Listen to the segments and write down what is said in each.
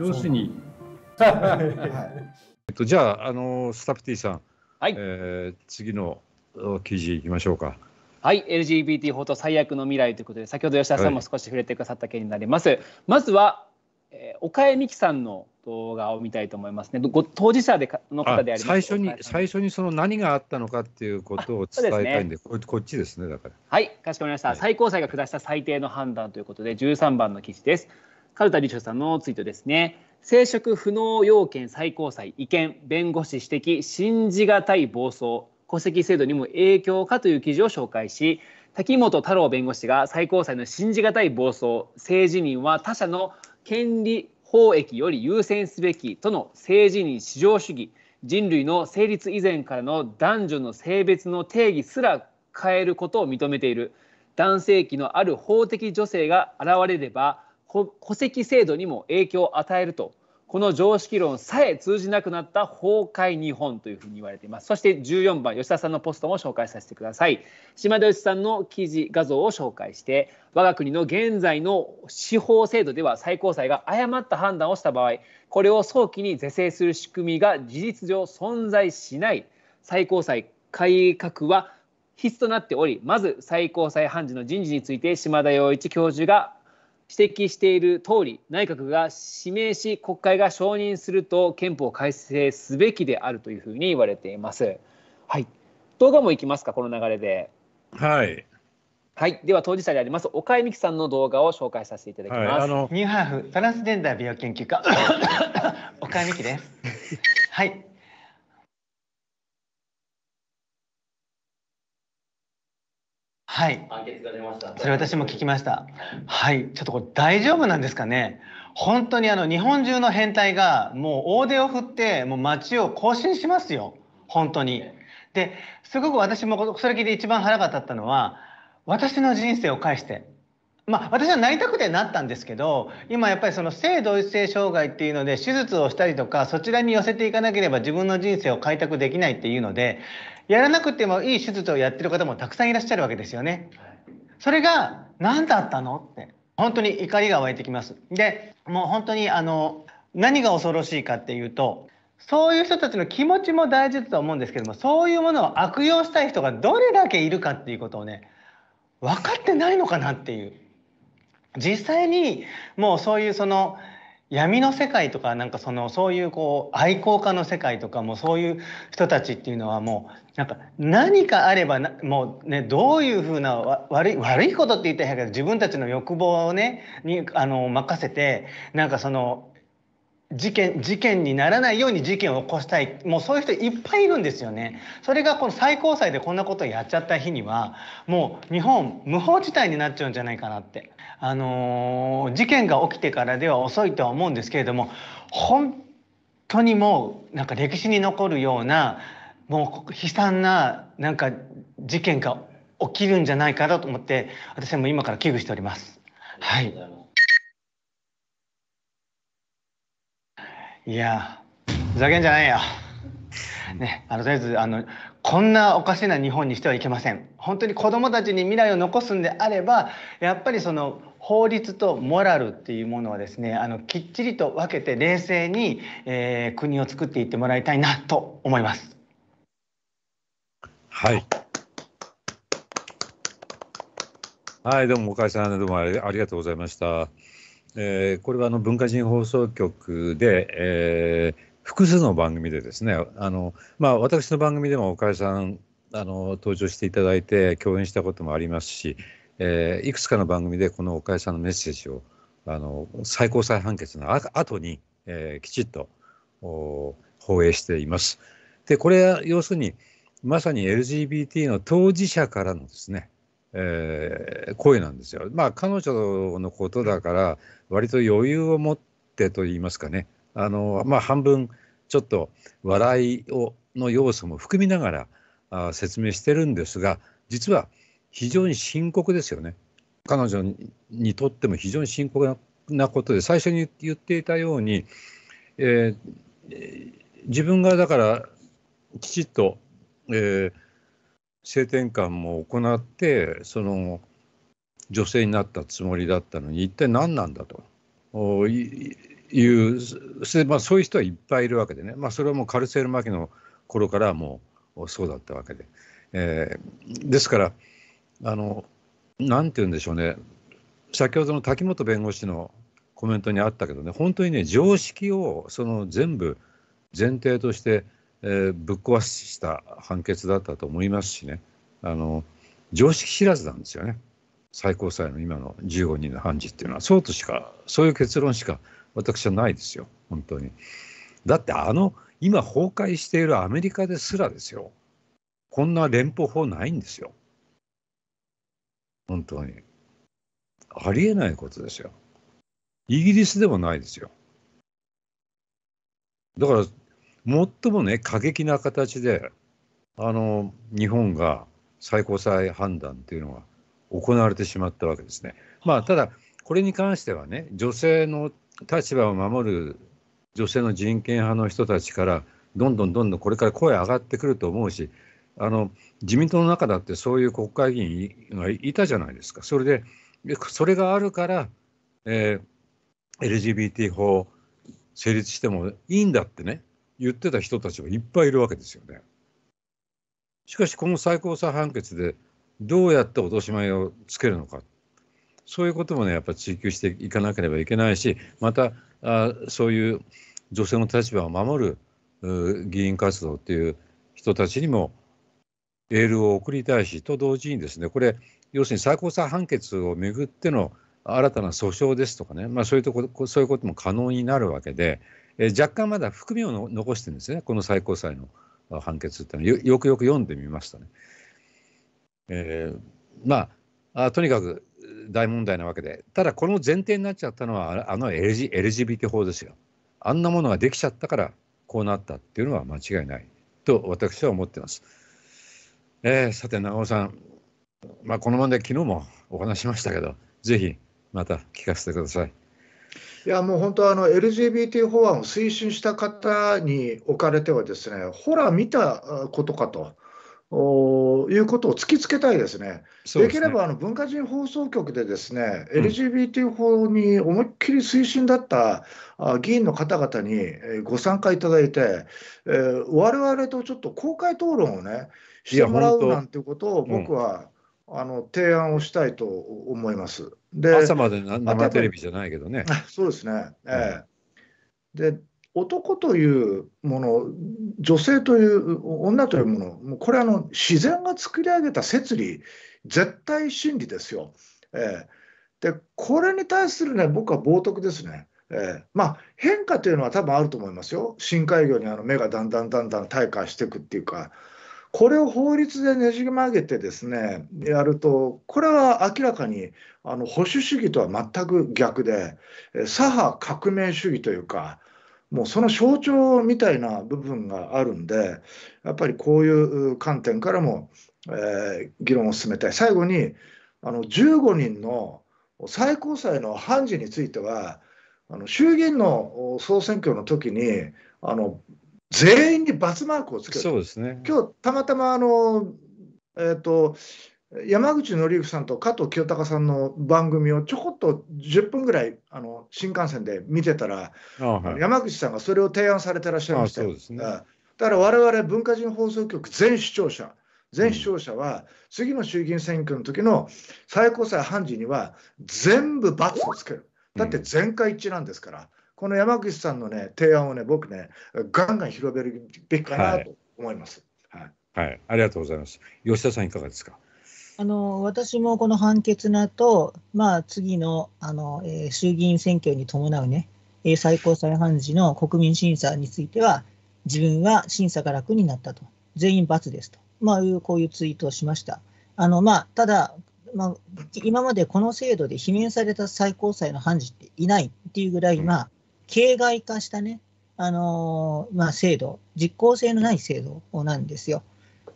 要するに。えっと、じゃあ、あのスタプティさん、はいえー、次の記事いきましょうか。はい、LGBT 法と最悪の未来ということで、先ほど吉田さんも少し触れてくださった件になります。はい、まずは、えー、岡江美樹さんの動画を見たいと思いますね。ご当事者でかの方であります。最初に最初にその何があったのかっていうことを伝えたいんで、でね、こっちですねだから。はい、かしこまりました。はい、最高裁が下した最低の判断ということで13番の記事です。カ田理書さんのツイートですね。生殖不能要件最高裁違憲弁護士指摘信じがたい暴走戸籍制度にも影響かという記事を紹介し滝本太郎弁護士が最高裁の信じがたい暴走政治人は他者の権利法益より優先すべきとの政治人至上主義人類の成立以前からの男女の性別の定義すら変えることを認めている男性器のある法的女性が現れれば戸籍制度にも影響を与えるとこの常識論さえ通じなくなった崩壊日本というふうに言われていますそして14番吉田さんのポストも紹介させてください島田義さんの記事画像を紹介して我が国の現在の司法制度では最高裁が誤った判断をした場合これを早期に是正する仕組みが事実上存在しない最高裁改革は必須となっておりまず最高裁判事の人事について島田洋一教授が指摘している通り内閣が指名し国会が承認すると憲法改正すべきであるというふうに言われています。はい、動画もいきますかこの流れで。はい。はい、では当事者であります岡井美樹さんの動画を紹介させていただきます。はい、あのニューハーフトランスジェンダー美容研究家 岡井美樹です。はい。はい。判決が出ました。それ私も聞きました。はい、ちょっとこれ大丈夫なんですかね。本当にあの日本中の変態がもう大手を振ってもう街を更新しますよ。本当に。ですごく私もそれ聞いて一番腹が立ったのは私の人生を介してまあ、私はなりたくてなったんですけど今やっぱりその性同一性障害っていうので手術をしたりとかそちらに寄せていかなければ自分の人生を開拓できないっていうのでやらなくてもいい手術をやってる方もたくさんいらっしゃるわけですよね。それが何だったのって本当に怒りが湧いてきます。でもう本当にあの何が恐ろしいかっていうとそういう人たちの気持ちも大事だと思うんですけどもそういうものを悪用したい人がどれだけいるかっていうことをね分かってないのかなっていう。実際にもうそういうその闇の世界とかなんかそのそういうこう愛好家の世界とかもそういう人たちっていうのはもうなんか何かあればもうねどういうふうな悪い悪いことって言ったら変やけど自分たちの欲望をねにあの任せてなんかその事件事件にならないように事件を起こしたいもうそういう人いっぱいいるんですよね。それがこの最高裁でこんなことをやっちゃった日にはもう日本無法地帯になっちゃうんじゃないかなって、あのー、事件が起きてからでは遅いとは思うんですけれども本当にもうなんか歴史に残るようなもう悲惨ななんか事件が起きるんじゃないかなと思って私も今から危惧しております。はいいやふざけんじゃないよ。ね、あのとりあえずあのこんなおかしな日本にしてはいけません本当に子どもたちに未来を残すんであればやっぱりその法律とモラルっていうものはですねあのきっちりと分けて冷静に、えー、国を作っていってもらいたいなと思います。はいはい、どうも、向井さん、どうもありがとうございました。えー、これはあの文化人放送局で、えー、複数の番組でですねあの、まあ、私の番組でも岡井さんあの登場していただいて共演したこともありますし、えー、いくつかの番組でこの岡井さんのメッセージをあの最高裁判決のあ後に、えー、きちっと放映しています。でこれは要するにまさに LGBT の当事者からのですねえー、声なんですよ。まあ彼女のことだから割と余裕を持ってと言いますかねあの、まあ、半分ちょっと笑いをの要素も含みながらあ説明してるんですが実は非常に深刻ですよね。彼女にとっても非常に深刻なことで最初に言っていたように、えー、自分がだからきちっと、えー性転換も行ってその女性になったつもりだったのに一体何なんだという、まあ、そういう人はいっぱいいるわけでね、まあ、それはもうカルセル・マキの頃からもうそうだったわけで、えー、ですからあのて言うんでしょうね先ほどの滝本弁護士のコメントにあったけどね本当にね常識をその全部前提としてえー、ぶっ壊した判決だったと思いますしねあの常識知らずなんですよね最高裁の今の15人の判事っていうのはそうとしかそういう結論しか私はないですよ本当に。だってあの今崩壊しているアメリカですらですよこんな連邦法ないんですよ本当にありえないことですよイギリスでもないですよだから最もね過激な形であの日本が最高裁判断というのが行われてしまったわけですね。まあ、ただこれに関してはね女性の立場を守る女性の人権派の人たちからどんどんどんどんこれから声上がってくると思うしあの自民党の中だってそういう国会議員がいたじゃないですかそれでそれがあるから、えー、LGBT 法成立してもいいんだってね言ってた人たちはいっぱいいるわけですよね。しかしこの最高裁判決でどうやって落とし前をつけるのかそういうこともねやっぱ追求していかなければいけないしまたあそういう女性の立場を守る議員活動っていう人たちにもエールを送りたいしと同時にですねこれ要するに最高裁判決をめぐっての新たな訴訟ですとかね、まあ、そういうとこそういうことも可能になるわけでえー、若干まだ含みを残してるんですねこの最高裁の判決ってのよよくよく読んでみましたね。えー、まああとにかく大問題なわけでただこの前提になっちゃったのはあの LG LGBT 法ですよ。あんなものができちゃったからこうなったっていうのは間違いないと私は思ってます。えー、さて長尾さん、まあ、この問題昨日もお話しましたけど是非また聞かせてください。いやもう本当あの LGBT 法案を推進した方におかれてはですねほら見たことかと。いうことを突きつけたいですね。ですねできればあの文化人放送局でですね、うん、LGBT 法に思いっきり推進だった議員の方々にご参加いただいて、えー、我々とちょっと公開討論をねしてもらうなんていうことを僕は、うんあの提案をしたいと思います。で朝まで生テレビじゃないけどね。そうですね、うん、で男というもの女性という女というものもうこれあの自然が作り上げた摂理絶対真理ですよ。ええ、でこれに対するね僕は冒涜ですね。ええまあ変化というのは多分あると思いますよ深海魚にあの目がだんだんだんだん退化していくっていうかこれを法律でねじ曲げてですねやるとこれは明らかにあの保守主義とは全く逆で左派革命主義というかもうその象徴みたいな部分があるんでやっぱりこういう観点からも、えー、議論を進めたい最後にあの15人の最高裁の判事についてはあの衆議院の総選挙の時にあ全員にツマークをつける。そうですね。今日たまたまあの、えー、と、山口紀之さんと加藤清隆さんの番組をちょこっと10分ぐらいあの新幹線で見てたら、ああはい、山口さんがそれを提案されてらっしゃいましたそうですね、だから我々文化人放送局全視聴者全視聴者は、次の衆議院選挙の時の最高裁判事には全部罰をつけるだって全会一致なんですから、この山口さんのね、提案をね、僕ね、ガンガン広げるべきかなと思います。はい、はい、はい、ありがとうございます。吉田さん、いかがですか。あの私もこの判決のと、まあ次のあの、えー、衆議院選挙に伴うね、最高裁判事の国民審査については、自分は審査が楽になったと、全員罰ですと、まあ、いうこういうツイートをしました。あのまあ、ただ、まあ、今までこの制度で罷免された最高裁の判事っていないっていうぐらい、まあ、形骸化したね、あのまあ、制度、実効性のない制度なんですよ。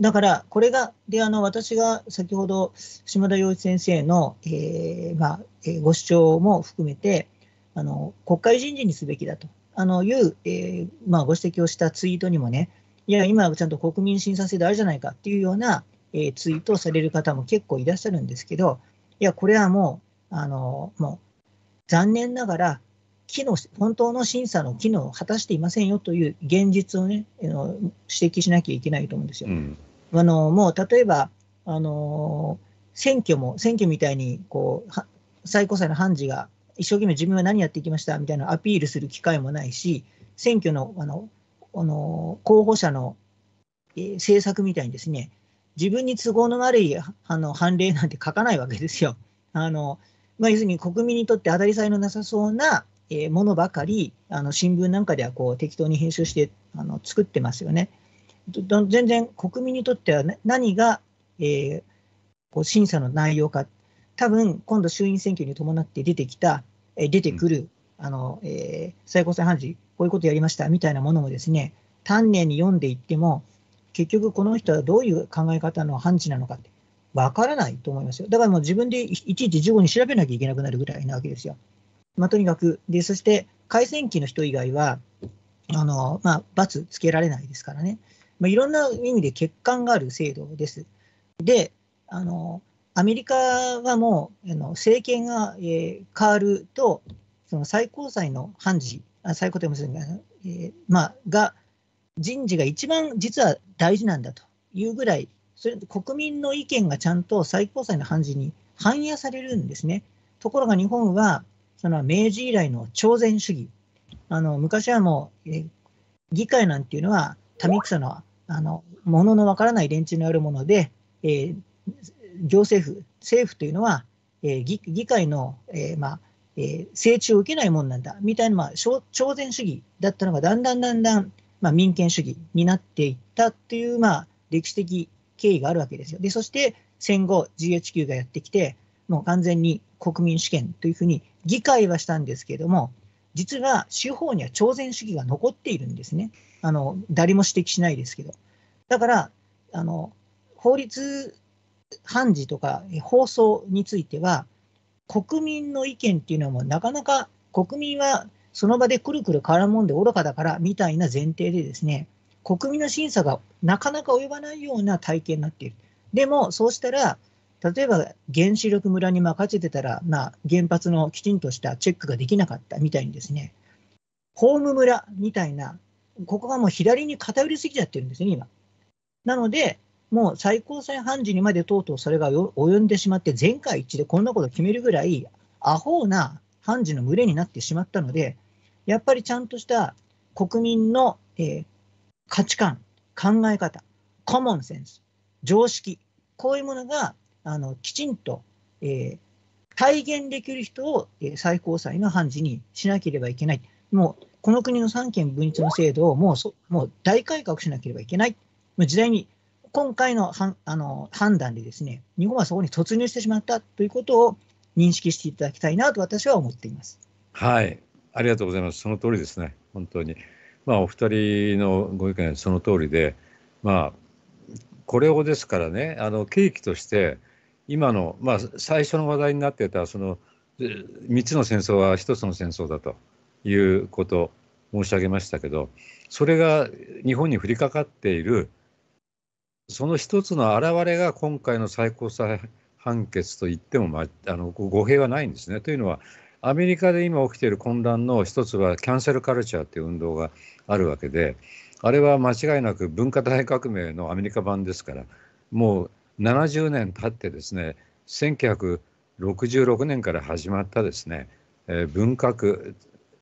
だから、これが、で、あの、私が先ほど、島田洋一先生の、えー、まあ、えご主張も含めて、あの、国会人事にすべきだと、あの、いう、えー、まあ、ご指摘をしたツイートにもね、いや、今、ちゃんと国民審査制度あるじゃないかっていうような、えー、ツイートをされる方も結構いらっしゃるんですけど、いや、これはもう、あの、もう、残念ながら、機能、本当の審査の機能を果たしていませんよという現実をね、指摘しなきゃいけないと思うんですよ。うん、あのもう例えばあの選挙も、選挙みたいにこう最高裁の判事が一生懸命自分は何やってきましたみたいなアピールする機会もないし、選挙のあのあの候補者の、えー、政策みたいにですね、自分に都合の悪いあの判例なんて書かないわけですよ。あのまあ、要するに国民にとって当たり障りのなさそうなものばかりあの新聞なんかではこう適当に編集してあの作ってますよね。全然国民にとっては何が、えー、こう審査の内容か多分今度衆院選挙に伴って出てきた、え出てくる、あのえー、最高裁判事こういうことやりましたみたいなものもですね丹念に読んでいっても結局この人はどういう考え方の判事なのかって分からないと思いますよだからもう自分でいちいち事後に調べなきゃいけなくなるぐらいなわけですよ。まあ、とにかく、で、そして、改選期の人以外は、あの、まあ、罰つけられないですからね。まあ、いろんな意味で欠陥がある制度です。で、あの、アメリカはもう、あの政権が、え変わると、その最高裁の判事、あ最高裁もするが、えー、まあ、が、人事が一番実は大事なんだというぐらい、それ国民の意見がちゃんと最高裁の判事に反映されるんですね。ところが日本は、その明治以来の朝鮮主義。あの昔はもう、え議会なんていうのは民草のあのもののわからない連中にあるもので、えー、行政府、政府というのは、えー、議議会の、えー、まあえー、成長を受けないもんなんだみたいな、まあ、朝鮮主義だったのがだんだんだんだん、まあ、民権主義になっていったという、まあ、歴史的経緯があるわけですよ。でそして戦後 GHQ がやってきてもう完全に国民主権というふうに議会はしたんですけども、実は司法には朝鮮主義が残っているんですね。あの誰も指摘しないですけど。だから、あの法律判事とか放送については、国民の意見っていうのもなかなか国民はその場でくるくる変わるもんで愚かだからみたいな前提でですね、国民の審査がなかなか及ばないような体系になっている。でも、そうしたら、例えば原子力村に任せてたら、まあ、原発のきちんとしたチェックができなかったみたいにですね、ホーム村みたいな、ここがもう左に偏りすぎちゃってるんですね、今。なので、もう最高裁判事にまでとうとうそれが及んでしまって、全会一致でこんなこと決めるぐらい、アホな判事の群れになってしまったので、やっぱりちゃんとした国民の、えー、価値観、考え方、コモンセンス、常識、こういうものがあのきちんと、えー、体現できる人を、えー、最高裁の判事にしなければいけない。もうこの国の三権分立の制度をもうそもう大改革しなければいけない。もう時代に今回のはあの判断でですね、日本はそこに突入してしまったということを認識していただきたいなと私は思っています。はい、ありがとうございます。その通りですね。本当に。まあ、お二人のご意見その通りで、まあ、これをですからね、あの契機として、今の、まあ、最初の話題になってたその3つの戦争は1つの戦争だということ申し上げましたけどそれが日本に降りかかっているその一つの表れが今回の最高裁判決と言っても、まあ、あの語弊はないんですね。というのはアメリカで今起きている混乱の一つはキャンセルカルチャーという運動があるわけであれは間違いなく文化大革命のアメリカ版ですからもう70年経ってですね1966年から始まったですね、えー、文革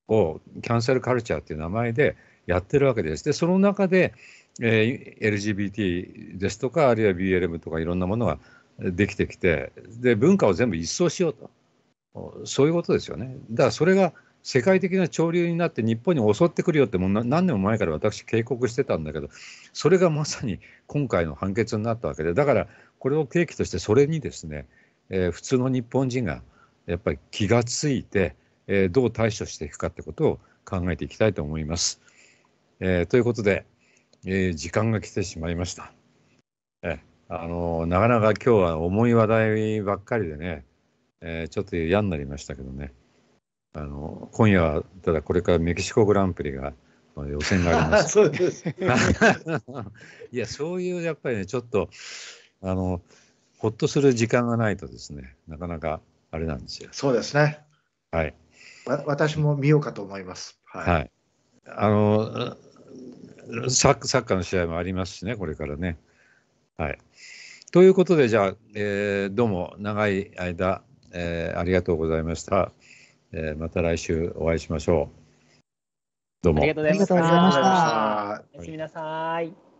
をキャンセルカルチャーっていう名前でやってるわけです。でその中で、えー、LGBT ですとかあるいは BLM とかいろんなものができてきてで文化を全部一掃しようとそういうことですよね。だからそれが世界的な潮流になって日本に襲ってくるよってもう何年も前から私警告してたんだけどそれがまさに今回の判決になったわけでだからこれを契機としてそれにですね、えー、普通の日本人がやっぱり気が付いて、えー、どう対処していくかってことを考えていきたいと思います。えー、ということで、え時間が来てしまいました。えあのなかなか今日は重い話題ばっかりでね、えちょっと嫌になりましたけどね。あの今夜はただこれからメキシコグランプリが予選があります いやそういうやっぱりねちょっとあのほっとする時間がないとですねなかなかあれなんですよ。そうですね。はい。わ私も見ようかと思います。はい。はい、あのサッサッカーの試合もありますしねこれからね。はい。ということでじゃあ、えー、どうも長い間、えー、ありがとうございました。えー、また来週お会いしましょう。どうもありがとうございました。おやすみなさい。